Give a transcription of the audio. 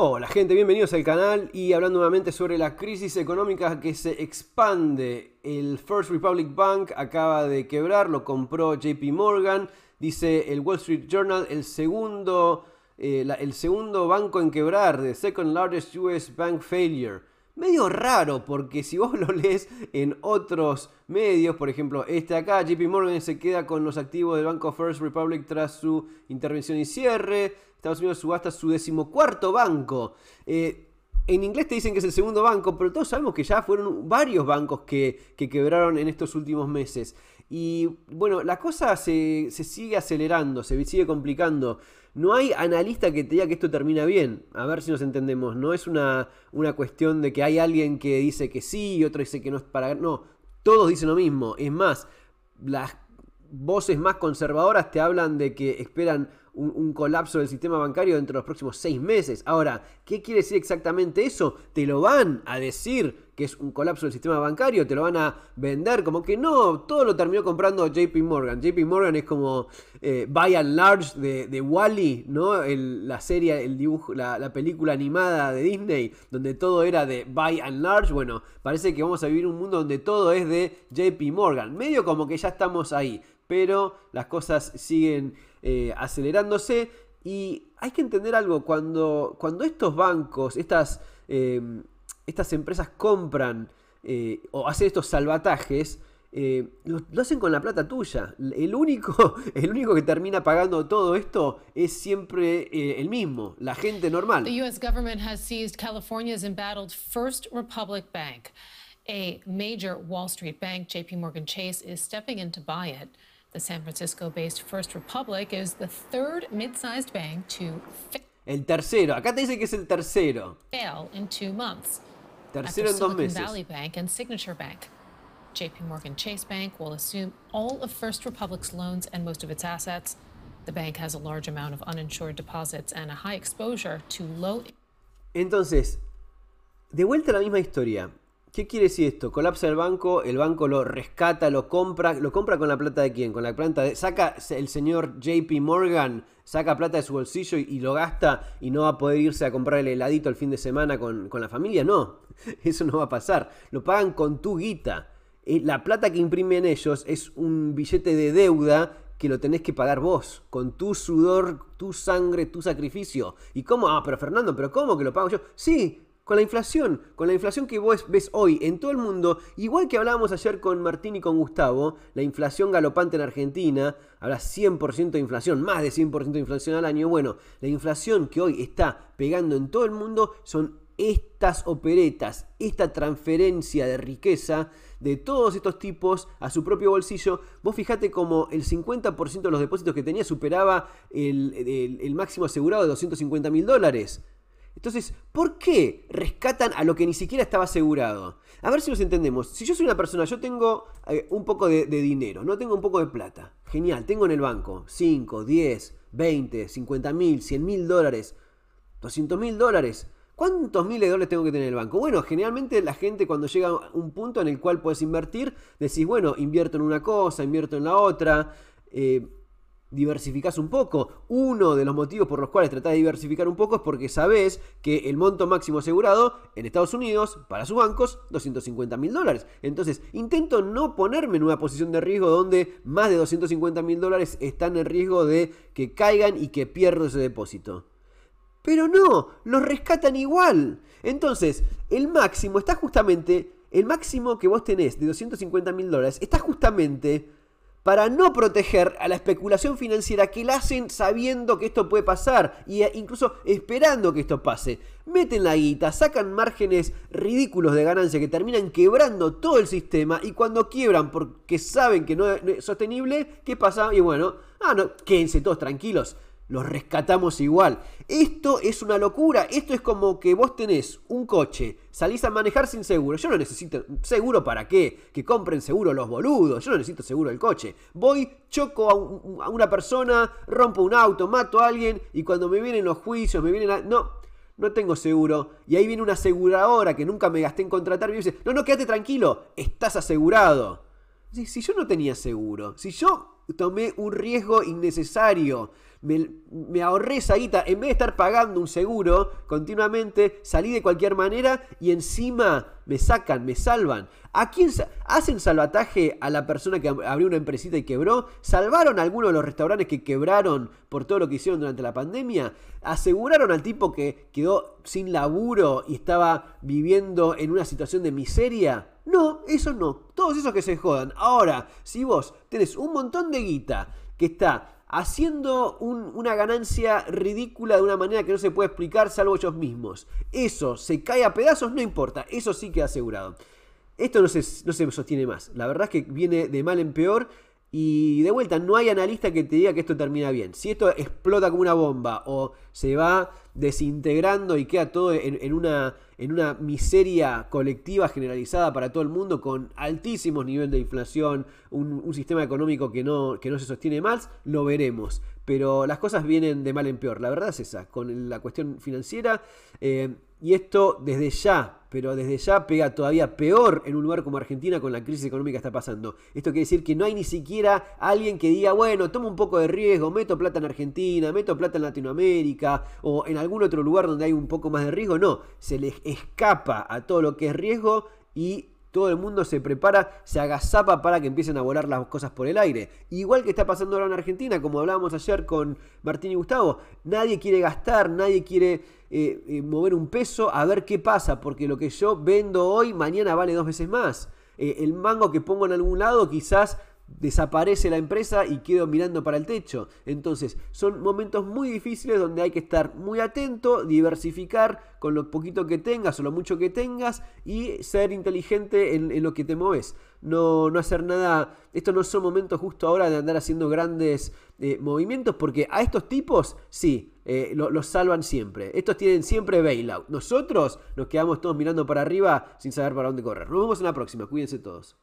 Hola gente, bienvenidos al canal y hablando nuevamente sobre la crisis económica que se expande. El First Republic Bank acaba de quebrar, lo compró JP Morgan, dice el Wall Street Journal, el segundo, eh, el segundo banco en quebrar, the second largest US bank failure medio raro, porque si vos lo lees en otros medios, por ejemplo, este acá, JP Morgan se queda con los activos del banco First Republic tras su intervención y cierre. Estados Unidos subasta su decimocuarto banco. Eh, en inglés te dicen que es el segundo banco, pero todos sabemos que ya fueron varios bancos que quebraron en estos últimos meses. Y bueno, la cosa se, se, sigue acelerando, se sigue complicando. No hay analista que te diga que esto termina bien. A ver si nos entendemos. No es una, cuestión de que hay alguien que dice que sí y otro dice que no es para... No, todos dicen lo mismo. Es más, las voces más conservadoras te hablan de que esperan un, un, colapso del sistema bancario dentro de los próximos seis meses. Ahora, ¿qué quiere decir exactamente eso? Te lo van a decir que es un colapso del sistema bancario, te lo van a vender, como que no, todo lo terminó comprando JP Morgan. JP Morgan es como eh, By and Large de, de Wally, ¿no? la serie, el dibujo, la, película animada de Disney, donde todo era de By and Large. Bueno, parece que vamos a vivir un mundo donde todo es de JP Morgan. Medio como que ya estamos ahí, pero las cosas siguen eh, acelerándose. Y hay que entender algo, cuando, cuando estos bancos, estas eh, estas empresas compran eh, o hacen estos salvatajes, eh, lo, hacen con la plata tuya. El único, que termina pagando todo esto es siempre eh, el mismo, la gente normal. The US government has seized California's embattled First Republic Bank. A major Wall Street bank, JP Morgan Chase, is stepping in to buy it. The San Francisco-based First Republic is the third mid-sized bank to El tercero, acá te dice que es el tercero. fail in two months. after Silicon Valley Bank and Signature Bank. JP Morgan Chase Bank will assume all of First Republic's loans and most of its assets. The bank has a large amount of uninsured deposits and a high exposure to low Entonces, de vuelta a la misma historia. ¿Qué quiere decir esto? Colapsa el banco, el banco lo rescata, lo compra. ¿Lo compra con la plata de quién? Con la plata de. Saca el señor JP Morgan, saca plata de su bolsillo y, lo gasta y no va a poder irse a comprar el heladito el fin de semana con, con la familia. No, eso no va a pasar. Lo pagan con tu guita. Eh, la plata que imprimen ellos es un billete de deuda que lo tenés que pagar vos, con tu sudor, tu sangre, tu sacrificio. ¿Y cómo? Ah, pero Fernando, ¿pero cómo que lo pago yo? Sí, con la inflación, con la inflación que vos ves hoy en todo el mundo, igual que hablábamos ayer con Martín y con Gustavo, la inflación galopante en Argentina, habrá 100% de inflación, más de 100% de inflación al año, bueno, la inflación que hoy está pegando en todo el mundo son estas operetas, esta transferencia de riqueza de todos estos tipos a su propio bolsillo, vos fijate como el 50% de los depósitos que tenía superaba el, el máximo asegurado de 250 mil dólares. Entonces, ¿por qué rescatan a lo que ni siquiera estaba asegurado? A ver si nos entendemos. Si yo soy una persona, yo tengo eh, un poco de, dinero, no tengo un poco de plata. Genial, tengo en el banco 5, 10, 20, 50 mil, 100 mil dólares, 200 mil dólares. ¿Cuántos miles de dólares tengo que tener en el banco? Bueno, generalmente la gente cuando llega a un punto en el cual puedes invertir, decís, bueno, invierto en una cosa, invierto en la otra. Eh, diversificás un poco. Uno de los motivos por los cuales tratás de diversificar un poco es porque sabés que el monto máximo asegurado en Estados Unidos para sus bancos, 250 mil dólares. Entonces, intento no ponerme en una posición de riesgo donde más de 250 mil dólares están en riesgo de que caigan y que pierdo ese depósito. Pero no, los rescatan igual. Entonces, el máximo está justamente, el máximo que vos tenés de 250 mil dólares está justamente para no proteger a la especulación financiera que la hacen sabiendo que esto puede pasar e incluso esperando que esto pase. Meten la guita, sacan márgenes ridículos de ganancia que terminan quebrando todo el sistema y cuando quiebran porque saben que no es sostenible, ¿qué pasa? Y bueno, ah, no, quédense todos tranquilos los rescatamos igual. Esto es una locura. Esto es como que vos tenés un coche, salís a manejar sin seguro. Yo no necesito seguro para qué. Que compren seguro los boludos. Yo no necesito seguro el coche. Voy, choco a, una persona, rompo un auto, mato a alguien y cuando me vienen los juicios, me vienen... A... No, no tengo seguro. Y ahí viene una aseguradora que nunca me gasté en contratar y me dice, no, no, quédate tranquilo, estás asegurado. si yo no tenía seguro, si yo tomé un riesgo innecesario, me, ahorré esa guita, en vez de estar pagando un seguro continuamente, salí de cualquier manera y encima me sacan, me salvan. ¿A quién hacen salvataje a la persona que abrió una empresita y quebró? ¿Salvaron a alguno de los restaurantes que quebraron por todo lo que hicieron durante la pandemia? ¿Aseguraron al tipo que quedó sin laburo y estaba viviendo en una situación de miseria? No, eso no. Todos esos que se jodan. Ahora, si vos tenés un montón de guita que está haciendo una ganancia ridícula de una manera que no se puede explicar salvo ellos mismos. Eso se cae a pedazos, no importa, eso sí queda asegurado. Esto no se, no se sostiene más. La verdad es que viene de mal en peor y de vuelta, no hay analista que te diga que esto termina bien. Si esto explota como una bomba o se va desintegrando y queda todo en, una, en una miseria colectiva generalizada para todo el mundo con altísimos niveles de inflación, un, sistema económico que no, que no se sostiene más, lo veremos. Pero las cosas vienen de mal en peor. La verdad es esa. Con la cuestión financiera, eh, y esto desde ya, pero desde ya pega todavía peor en un lugar como Argentina con la crisis económica que está pasando. Esto quiere decir que no hay ni siquiera alguien que diga, bueno, tomo un poco de riesgo, meto plata en Argentina, meto plata en Latinoamérica o en algún otro lugar donde hay un poco más de riesgo. No, se les escapa a todo lo que es riesgo y todo el mundo se prepara, se agazapa para que empiecen a volar las cosas por el aire. Igual que está pasando ahora en Argentina, como hablábamos ayer con Martín y Gustavo, nadie quiere gastar, nadie quiere eh, eh, mover un peso a ver qué pasa, porque lo que yo vendo hoy mañana vale dos veces más. Eh, el mango que pongo en algún lado quizás desaparece la empresa y quedo mirando para el techo. Entonces, son momentos muy difíciles donde hay que estar muy atento, diversificar con lo poquito que tengas o lo mucho que tengas y ser inteligente en, lo que te mueves. No, no, hacer nada, estos no son momentos justo ahora de andar haciendo grandes eh, movimientos porque a estos tipos sí, eh, los salvan siempre. Estos tienen siempre bailout. Nosotros nos quedamos todos mirando para arriba sin saber para dónde correr. Nos vemos en la próxima, cuídense todos.